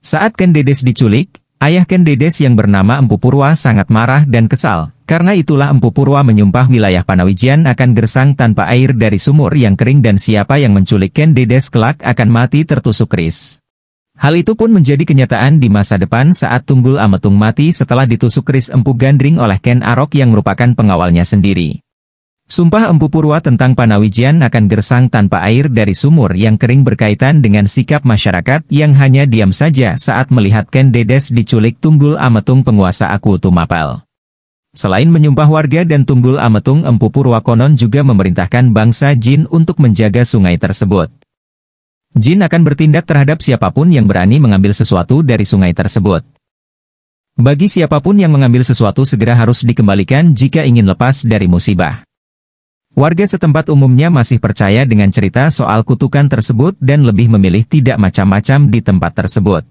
Saat Ken Dedes diculik, ayah Ken Dedes yang bernama Empu Purwa sangat marah dan kesal, karena itulah Empu Purwa menyumpah wilayah Panawijian akan gersang tanpa air dari sumur yang kering dan siapa yang menculik Ken Dedes kelak akan mati tertusuk keris. Hal itu pun menjadi kenyataan di masa depan saat Tunggul Ametung mati setelah ditusuk keris Empu Gandring oleh Ken Arok yang merupakan pengawalnya sendiri. Sumpah Empu Purwa tentang Panawijian akan gersang tanpa air dari sumur yang kering berkaitan dengan sikap masyarakat yang hanya diam saja saat melihat Ken Dedes diculik Tunggul Ametung penguasa Aku Tumapel. Selain menyumpah warga dan Tunggul Ametung Empu Purwa konon juga memerintahkan bangsa Jin untuk menjaga sungai tersebut. Jin akan bertindak terhadap siapapun yang berani mengambil sesuatu dari sungai tersebut. Bagi siapapun yang mengambil sesuatu segera harus dikembalikan jika ingin lepas dari musibah. Warga setempat umumnya masih percaya dengan cerita soal kutukan tersebut dan lebih memilih tidak macam-macam di tempat tersebut.